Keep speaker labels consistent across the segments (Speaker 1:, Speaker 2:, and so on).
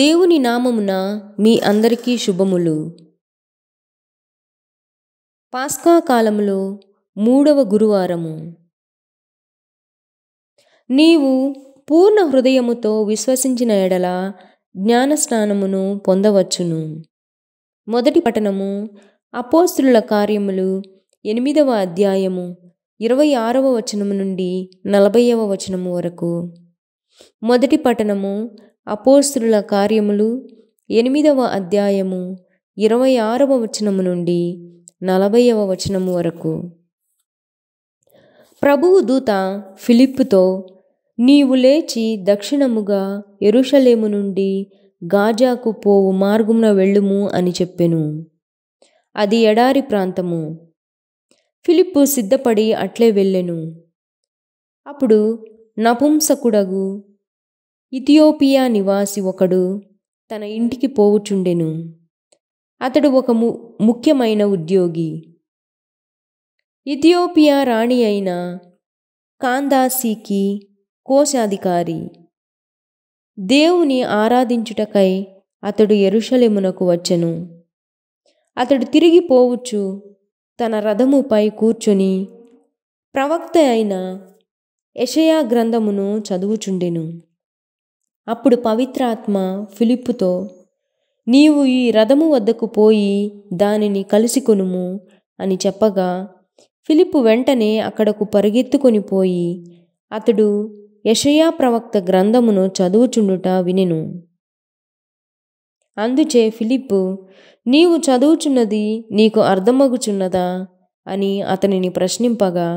Speaker 1: దేవుని నామమున మీ అందరికీ శుభములు పాస్కా కాలములో మూడవ గురువారము నీవు పూర్ణ హృదయముతో విశ్వసించిన ఎడల జ్ఞానస్నానమును పొందవచ్చును మొదటి పట్టణము అపోస్తుల కార్యములు ఎనిమిదవ అధ్యాయము ఇరవై ఆరవ వచనము నుండి నలభైవ వచనము వరకు మొదటి పట్టణము అపోస్తుల కార్యములు ఎనిమిదవ అధ్యాయము ఇరవై ఆరవ వచనము నుండి నలభైవ వచనము వరకు ప్రభువు దూత ఫిలిప్పుతో నీవు లేచి దక్షిణముగా ఎరుషలేము నుండి గాజాకు పోవు మార్గమున వెళ్ళుము అని చెప్పెను అది ఎడారి ప్రాంతము ఫిలిప్పు సిద్ధపడి అట్లే వెళ్ళెను అప్పుడు నపుంసకుడగు ఇథియోపియా నివాసి ఒకడు తన ఇంటికి పోవుచుండెను అతడు ఒక ము ముఖ్యమైన ఉద్యోగి ఇథియోపియా రాణి అయిన కాందాసీకి కోశాధికారి దేవుని ఆరాధించుటకై అతడు ఎరుషలేమునకు వచ్చెను అతడు తిరిగి పోవచ్చు తన రథముపై కూర్చొని ప్రవక్త అయిన యషయా గ్రంథమును చదువుచుండెను అప్పుడు పవిత్రాత్మ ఫిలిప్పుతో నీవు ఈ రథము వద్దకు పోయి దానిని కలుసుకొనుము అని చెప్పగా ఫిలిప్పు వెంటనే అక్కడకు పరిగెత్తుకొని పోయి అతడు యషయా ప్రవక్త గ్రంథమును చదువుచుండుట వినెను అందుచే ఫిలిప్పు నీవు చదువుచున్నది నీకు అర్థమగుచున్నదా అని అతనిని ప్రశ్నింపగా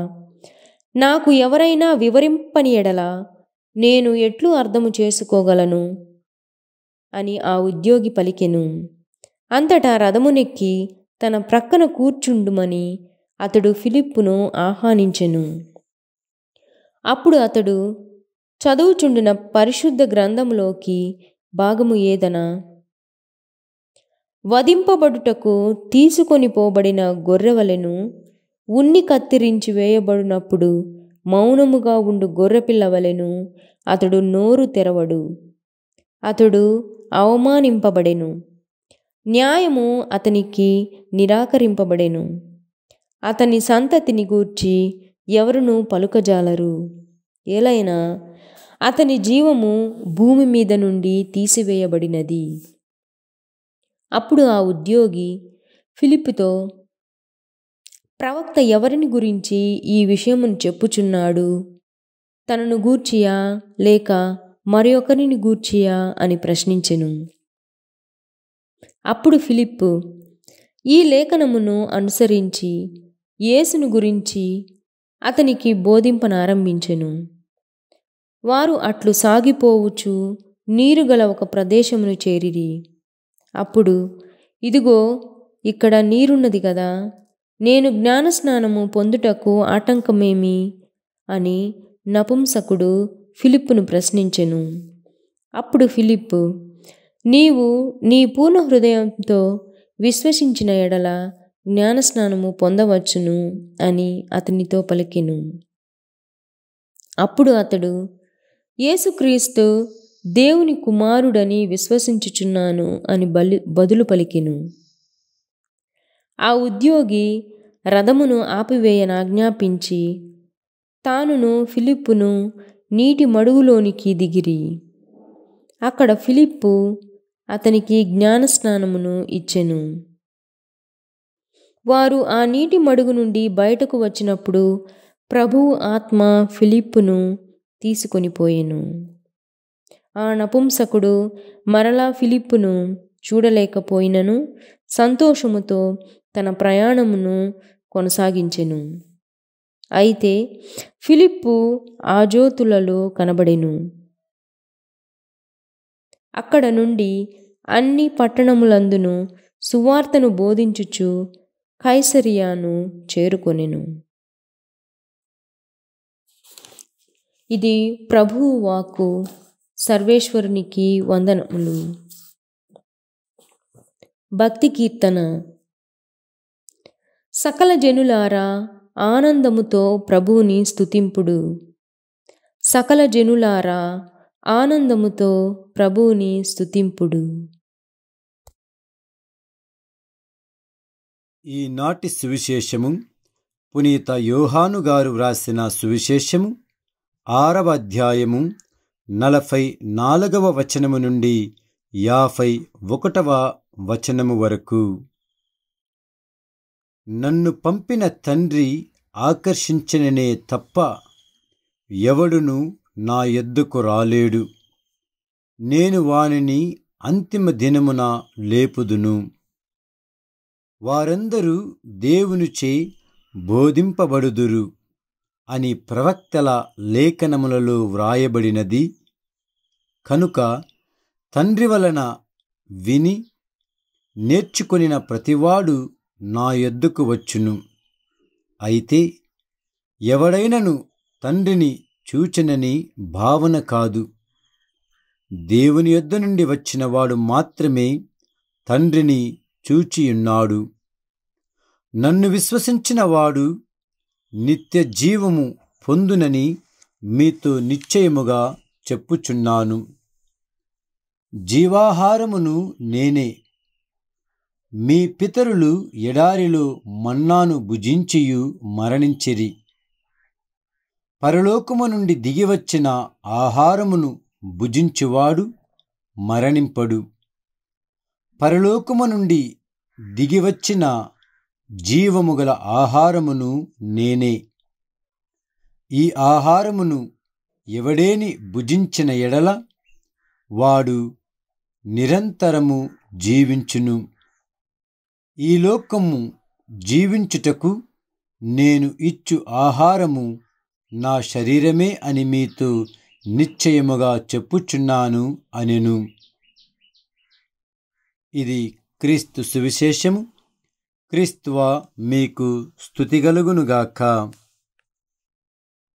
Speaker 1: నాకు ఎవరైనా వివరింపని ఎడలా నేను ఎట్లు అర్థము చేసుకోగలను అని ఆ ఉద్యోగి పలికెను అంతటా రథమునెక్కి తన ప్రక్కన కూర్చుండుమని అతడు ఫిలిప్పును ఆహ్వానించెను అప్పుడు అతడు చదువుచుండిన పరిశుద్ధ గ్రంథములోకి భాగము ఏదనా వధింపబడుటకు తీసుకొని పోబడిన గొర్రెవలను ఉన్ని కత్తిరించి వేయబడినప్పుడు మౌనముగా ఉండు గొర్రెపిల్లవలెను అతడు నోరు తెరవడు అతడు అవమానింపబడెను న్యాయము అతనికి నిరాకరింపబడెను అతని సంతతిని గూర్చి ఎవరును పలుకజాలరు ఏలైనా అతని జీవము భూమి మీద నుండి తీసివేయబడినది అప్పుడు ఆ ఉద్యోగి ఫిలిప్తో ప్రవక్త ఎవరిని గురించి ఈ విషయమును చెప్పుచున్నాడు తనను గూర్చియా లేక మరొకరిని గూర్చియా అని ప్రశ్నించెను అప్పుడు ఫిలిప్పు ఈ లేఖనమును అనుసరించి యేసును గురించి అతనికి బోధింపనారంభించెను వారు అట్లు సాగిపోవచ్చు నీరుగల ఒక ప్రదేశమును చేరిరి అప్పుడు ఇదిగో ఇక్కడ నీరున్నది కదా నేను జ్ఞానస్నానము పొందుటకు ఆటంకమేమి అని నపుంసకుడు ఫిలిప్పును ప్రశ్నించెను అప్పుడు ఫిలిప్పు నీవు నీ పూర్ణ హృదయంతో విశ్వసించిన ఎడల జ్ఞానస్నానము పొందవచ్చును అని అతనితో పలికెను అప్పుడు అతడు యేసుక్రీస్తు దేవుని కుమారుడని విశ్వసించుచున్నాను అని బలి బదులు పలికెను ఆ ఉద్యోగి రథమును ఆపివేయనాజ్ఞాపించి తానును ఫిలిప్పును నీటి మడుగులోనికి దిగిరి అక్కడ ఫిలిప్పు అతనికి జ్ఞానస్నానమును ఇచ్చెను వారు ఆ నీటి మడుగు నుండి బయటకు వచ్చినప్పుడు ప్రభువు ఆత్మ ఫిలిప్పును తీసుకొని పోయెను ఆ నపుంసకుడు మరలా ఫిలిప్పును చూడలేకపోయినను సంతోషముతో తన ప్రయాణమును కొనసాగించెను అయితే ఫిలిప్పు ఆ జ్యోతులలో కనబడెను అక్కడ నుండి అన్ని పట్టణములందును సువార్తను బోధించుచు కైసరియాను చేరుకొనెను ఇది ప్రభువు వాక్కు సర్వేశ్వరునికి వందనములు భక్తి కీర్తన సకల జనులారా ఆనందముతో ప్రభువుని స్థుతింపుడు సకల జనులారా ఆనందముతో ప్రభువుని స్థుతింపుడు
Speaker 2: ఈనాటి సువిశేషము పునీత యోహాను గారు వ్రాసిన సువిశేషము ఆరవ అధ్యాయము నలభై నాలుగవ వచనము నుండి యాభై ఒకటవ వచనము వరకు నన్ను పంపిన తండ్రి ఆకర్షించననే తప్ప ఎవడును నా ఎద్దుకు రాలేడు నేను వానిని అంతిమ దినమున లేపుదును వారందరూ దేవునిచే బోధింపబడుదురు అని ప్రవక్తల లేఖనములలో వ్రాయబడినది కనుక తండ్రి వలన విని నేర్చుకొనిన ప్రతివాడు నా ఎద్దుకు వచ్చును అయితే ఎవడైనను తండ్రిని చూచనని భావన కాదు దేవుని యొద్ద నుండి వచ్చినవాడు మాత్రమే తండ్రిని చూచియున్నాడు నన్ను విశ్వసించినవాడు నిత్య జీవము పొందునని మీతో నిశ్చయముగా చెప్పుచున్నాను జీవాహారమును నేనే మీ పితరులు ఎడారిలో మన్నాను భుజించియు మరణించిరి పరలోకము నుండి దిగివచ్చిన ఆహారమును భుజించువాడు మరణింపడు పరలోకము నుండి దిగివచ్చిన జీవము గల ఆహారమును నేనే ఈ ఆహారమును ఎవడేని భుజించిన ఎడల వాడు నిరంతరము జీవించును ఈ లోకము జీవించుటకు నేను ఇచ్చు ఆహారము నా శరీరమే అని మీతో నిశ్చయముగా చెప్పుచున్నాను అనెను ఇది క్రీస్తు సువిశేషము క్రీస్తువా మీకు స్థుతిగలుగునుగాక